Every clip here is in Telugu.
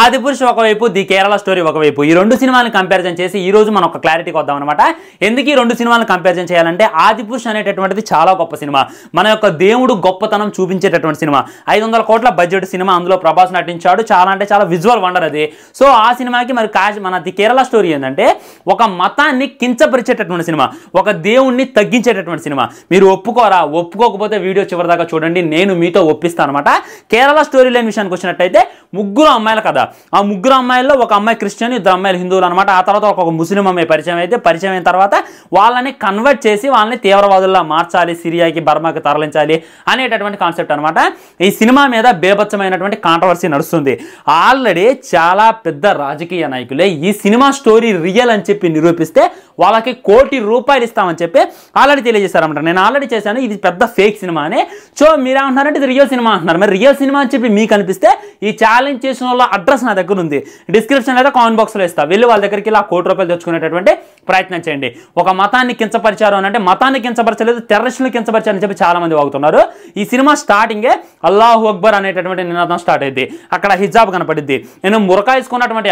ఆదిపురుష్ ఒకవైపు ది కేరళ స్టోరీ ఒకవైపు ఈ రెండు సినిమాలను కంపారిజన్ చేసి ఈ రోజు మనం ఒక క్లారిటీకి వద్దాం అనమాట ఎందుకు ఈ రెండు సినిమాలను కంపారిజన్ చేయాలంటే ఆదిపురుష్ అనేటటువంటిది చాలా గొప్ప సినిమా మన యొక్క దేవుడు గొప్పతనం చూపించేటటువంటి సినిమా ఐదు వందల కోట్ల బడ్జెట్ సినిమా అందులో ప్రభాస్ నటించాడు చాలా అంటే చాలా విజువల్ వండర్ అది సో ఆ సినిమాకి మరి కాజ్ మన ది కేరళ స్టోరీ ఏంటంటే ఒక మతాన్ని కించపరిచేటటువంటి సినిమా ఒక దేవుణ్ణి తగ్గించేటటువంటి సినిమా మీరు ఒప్పుకోరా ఒప్పుకోకపోతే వీడియో చివరిదాకా చూడండి నేను మీతో ఒప్పిస్తాను అనమాట కేరళ స్టోరీ లేని విషయానికి వచ్చినట్టయితే ముగ్గురు అమ్మాయిల కథ ఆ ముగ్గురు అమ్మాయిల్లో ఒక అమ్మాయి క్రిస్టియన్ ఇద్దరు అమ్మాయిలు హిందువులు అనమాట ఆ తర్వాత ఒక ముస్లిం అమ్మాయి పరిచయం అయితే పరిచయం అయిన తర్వాత వాళ్ళని కన్వర్ట్ చేసి వాళ్ళని తీవ్రవాదుల్లా మార్చాలి సిరియాకి బర్మాకి తరలించాలి అనేటటువంటి కాన్సెప్ట్ అనమాట ఈ సినిమా మీద బేభత్సమైనటువంటి కాంట్రవర్సీ నడుస్తుంది ఆల్రెడీ చాలా పెద్ద రాజకీయ నాయకులే ఈ సినిమా స్టోరీ రియల్ అని చెప్పి నిరూపిస్తే వాళ్ళకి కోటి రూపాయలు ఇస్తామని చెప్పి ఆల్రెడీ తెలియజేశారనమాట నేను ఆల్రెడీ చేశాను ఇది పెద్ద ఫేక్ సినిమా అని సో మీరేమంటున్నారంటే ఇది రియల్ సినిమా అంటున్నారు మరి రియల్ సినిమా అని చెప్పి మీకు అనిపిస్తే ఈ ఛాలెంజ్ చేసిన వాళ్ళ అడ్రస్ అడ్రస్ నా దగ్గర ఉంది డిస్క్రిప్షన్ లేదా కామెంట్ బాక్స్లో ఇస్తా వెళ్ళి వాళ్ళ దగ్గరికి ఇలా కోటి రూపాయలు తెచ్చుకునేటటువంటి ప్రయత్నం చేయండి ఒక మతాన్ని కించపరిచారు అని అంటే మతాన్ని కించపరచలేదు టెర్రరిస్టులు కించపరిచారని చెప్పి చాలా మంది వాగుతున్నారు ఈ సినిమా స్టార్టింగే అల్లాహు అక్బర్ అనేటటువంటి నినాదం స్టార్ట్ అయింది అక్కడ హిజాబ్ కనపడింది నేను మురకా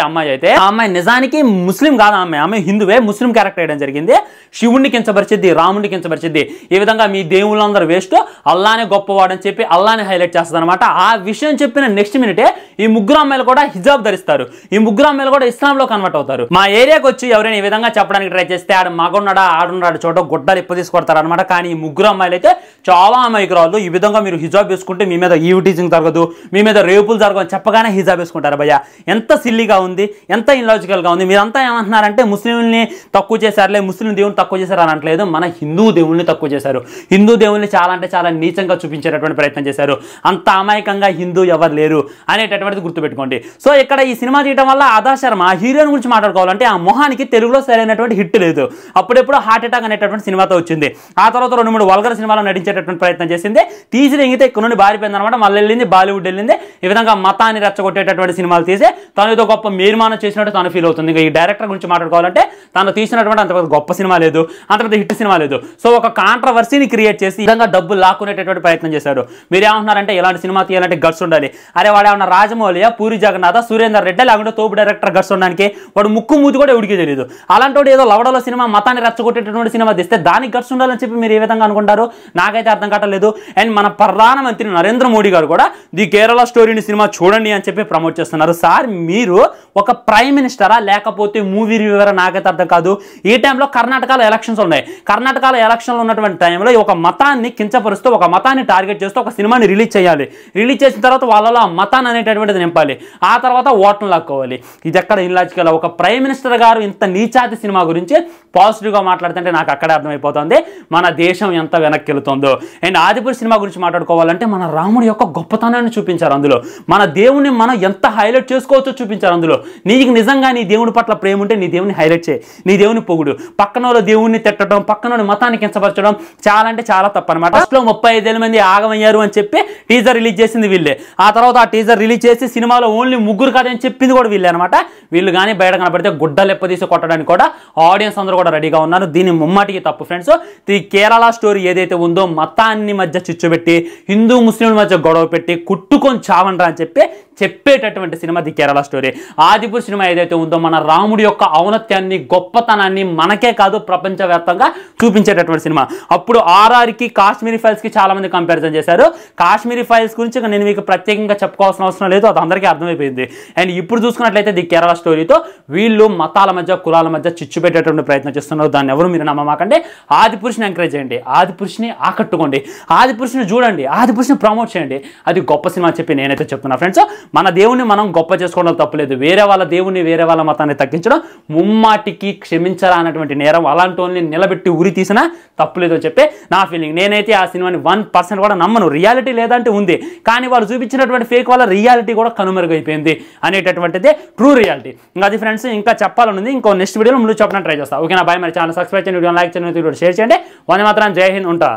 అమ్మాయి అయితే ఆ అమ్మాయి నిజానికి ముస్లిం కాదు ఆమె ఆమె హిందువే ముస్లిం క్యారెక్టర్ వేయడం జరిగింది శివుణ్ణి కించపరిచింది రాముడిని కించపరిచింది ఈ విధంగా మీ దేవుళ్ళందరూ వేస్ట్ అల్లానే గొప్పవాడని చెప్పి అల్లానే హైలైట్ చేస్తుంది ఆ విషయం చెప్పిన నెక్స్ట్ మినిటే ఈ ముగ్గురు అమ్మాయిలు కూడా హిజాబ్ ధరిస్తారు ఈ ముగ్గురు అమ్మాయిలు కూడా ఇస్లాంలో కన్వర్ట్ అవుతారు మా ఏరియాకి వచ్చి ఎవరైనా ఈ విధంగా చెప్పడానికి ట్రై చేస్తే ఆడు మగున్నాడా ఆడున్నాడు చోట గుడ్డలు ఇప్పు తీసుకొడతారు అనమాట కానీ ఈ ముగ్గురు అమ్మాయిలు అయితే చాలా అమ్మాయికి రాదు ఈ విధంగా మీరు హిజాబ్ వేసుకుంటే మీ మీద ఈ టీచింగ్ జరగదు మీ మీద రేపులు జరగదు చెప్పగానే హిజాబ్ వేసుకుంటారు భయ్య ఎంత సిల్లీగా ఉంది ఎంత ఇన్లాజికల్గా ఉంది మీరంతా ఏమంటున్నారంటే ముస్లింని తక్కువ చేశారులే ముస్లిం దేవుని తక్కువ చేశారు అని అనట్లేదు మన హిందూ దేవుల్ని తక్కువ చేశారు హిందూ దేవుణ్ణి చాలా అంటే చాలా నీచంగా చూపించేటటువంటి ప్రయత్నం చేశారు అంత అమాయకంగా హిందూ ఎవరు లేరు అనేటటువంటి కాబట్టి గుర్తుపెట్టుకోండి సో ఇక్కడ ఈ సినిమా తీయడం వల్ల అదా శర్మ ఆ హీరోయిన్ గురించి మాట్లాడుకోవాలంటే ఆ మొహానికి తెలుగులో సరైనటువంటి హిట్ లేదు అప్పుడెప్పుడు హార్ట్ అటాక్ అనేటటువంటి సినిమాతో వచ్చింది ఆ తర్వాత రెండు మూడు వల్గర సినిమాలో నటించేటటువంటి ప్రయత్నం చేసింది తీసి ఇక్కడ నుండి బారిపోయింది అనమాట మళ్ళీ వెళ్ళింది బాలీవుడ్ వెళ్ళింది ఈ విధంగా మతాన్ని రెచ్చగొట్టేటటువంటి సినిమాలు తీసి తను ఏదో గొప్ప నిర్మాణం చేసినట్టు తను ఫీల్ అవుతుంది ఇంకా ఈ డైరెక్టర్ గురించి మాట్లాడుకోవాలంటే తను తీసినటువంటి అంత గొప్ప సినిమా లేదు అంత పెద్ద హిట్ సినిమా లేదు సో ఒక కాంట్రవర్సీని క్రియేట్ చేసి విధంగా డబ్బులు లాక్కునేటటువంటి ప్రయత్నం చేశారు మీరు ఏమంటున్నారంటే ఇలాంటి సినిమా తీయాలంటే గట్స్ ఉండాలి అరే వాడు ఏమన్నా రాజమౌళి ರಾಜಮೌಳಿಯ పూరి జగన్నాథ సురేందర్ రెడ్డి లేకుంటే తోపు డైరెక్టర్ ఉండడానికి వాడు ముక్కు మూతి కూడా ఎవడికి తెలియదు అలాంటి ఏదో లవడలో సినిమా మతాన్ని రెచ్చగొట్టేటటువంటి సినిమా తీస్తే దానికి గడుచు ఉండాలని చెప్పి మీరు ఏ విధంగా అనుకుంటారు నాకైతే అర్థం కావట్లేదు అండ్ మన ప్రధానమంత్రి నరేంద్ర మోడీ గారు కూడా ది కేరళ స్టోరీని సినిమా చూడండి అని చెప్పి ప్రమోట్ చేస్తున్నారు సార్ మీరు ఒక ప్రైమ్ మినిస్టరా లేకపోతే మూవీ రివ్యూరా నాకైతే అర్థం కాదు ఈ టైంలో కర్ణాటకలో ఎలక్షన్స్ ఉన్నాయి కర్ణాటకలో ఎలక్షన్లు ఉన్నటువంటి టైంలో ఒక మతాన్ని కించపరుస్తూ ఒక మతాన్ని టార్గెట్ చేస్తూ ఒక సినిమాని రిలీజ్ చేయాలి రిలీజ్ చేసిన తర్వాత వాళ్ళలో ఆ మతాన్ని అనేటటువంటి అనేటువంటిది నింపాలి ఆ తర్వాత ఓట్లు లాక్కోవాలి ఇది ఎక్కడ ఇన్లాజికల్ ఒక ప్రైమ్ మినిస్టర్ గారు ఇంత నీచాతి సినిమా గురించి పాజిటివ్గా మాట్లాడుతుంటే నాకు అక్కడే అర్థమైపోతుంది మన దేశం ఎంత వెనక్కి వెళుతుందో అండ్ ఆదిపురి సినిమా గురించి మాట్లాడుకోవాలంటే మన రాముడి యొక్క గొప్పతనాన్ని చూపించారు అందులో మన దేవుణ్ణి మనం ఎంత హైలైట్ చేసుకోవచ్చో చూపించారు అందులో నీకు నిజంగా నీ దేవుని పట్ల ప్రేమ ఉంటే నీ దేవుని హైలైట్ చేయి నీ దేవుని పొగుడు పక్కన దేవుణ్ణి తిట్టడం పక్కన మతాన్ని కించపరచడం చాలా అంటే చాలా తప్పనమాట ఫస్ట్లో ముప్పై ఐదేళ్ళ మంది ఆగమయ్యారు అని చెప్పి టీజర్ రిలీజ్ చేసింది వీళ్ళే ఆ తర్వాత ఆ టీజర్ రిలీజ్ చేసి సినిమాలో ఓన్లీ ముగ్గురు కాదని చెప్పింది కూడా వీళ్ళే అనమాట వీళ్ళు కానీ బయట కనబడితే గుడ్డలెప్ప తీసి కొట్టడానికి కూడా ఆడియన్స్ అందరూ కూడా రెడీగా ఉన్నారు దీని ముమ్మాటికి తప్పు ఫ్రెండ్స్ ఈ కేరళ స్టోరీ ఏదైతే ఉందో మతాన్ని మధ్య చిచ్చుపెట్టి హిందూ ముస్లింల మధ్య గొడవ పెట్టి కుట్టుకొని చావండ్రా అని చెప్పి చెప్పేటటువంటి cinema the Kerala story Adipurush cinema ఏదైతే ఉందో మన రాముడి యొక్క ఔనత్యాన్ని గొప్పతనాన్ని మనకే కాదు ప్రపంచవ్యాప్తంగా చూపించేటటువంటి సినిమా అప్పుడు ఆర్ఆర్కి కాశ్మీరి ఫైల్స్కి చాలామంది కంపారిజన్ చేశారు కాశ్మీరీ ఫైల్స్ గురించి నేను మీకు ప్రత్యేకంగా చెప్పుకోవాల్సిన అవసరం లేదు అది అందరికీ అర్థమైపోయింది అండ్ ఇప్పుడు చూసుకున్నట్లయితే ది కేరళ స్టోరీతో వీళ్ళు మతాల మధ్య కులాల మధ్య చిచ్చు పెట్టేటువంటి ప్రయత్నం చేస్తున్నారు దాన్ని ఎవరు మీరు నమ్మమాకండి ఆదిపురుషుని ఎంకరేజ్ చేయండి ఆదిపురుషుని ఆకట్టుకోండి ఆదిపురుషుని చూడండి ఆదిపురుషుని ప్రమోట్ చేయండి అది గొప్ప సినిమా చెప్పి నేనైతే చెప్తున్నా ఫ్రెండ్స్ మన దేవుని మనం గొప్ప చేసుకోవడం తప్పలేదు వేరే వాళ్ళ దేవుని వేరే వాళ్ళ మతాన్ని తగ్గించడం ముమ్మాటికి క్షమించరా అన్నటువంటి నేరం అలాంటి వాళ్ళని నిలబెట్టి ఉరి తీసినా తప్పులేదు అని చెప్పి నా ఫీలింగ్ నేనైతే ఆ సినిమాని వన్ పర్సెంట్ కూడా నమ్మను రియాలిటీ లేదంటే ఉంది కానీ వాళ్ళు చూపించినటువంటి ఫేక్ వల్ల రియాలిటీ కూడా కనుమరుగైపోయింది అనేటటువంటిది ట్రూ రియాలిటీ ఇంకా అది ఫ్రెండ్స్ ఇంకా చెప్పాలనుంది ఇంకో నెక్స్ట్ వీడియోలో ముందు చెప్పడానికి ట్రై చేస్తాను నా బాయ్ మరి ఛానల్ సబ్స్క్రైబ్ చేయండి వీడియో లైక్ చేయండి వీడియో షేర్ చేయండి వంద మాత్రం జై హింద్ ఉంటా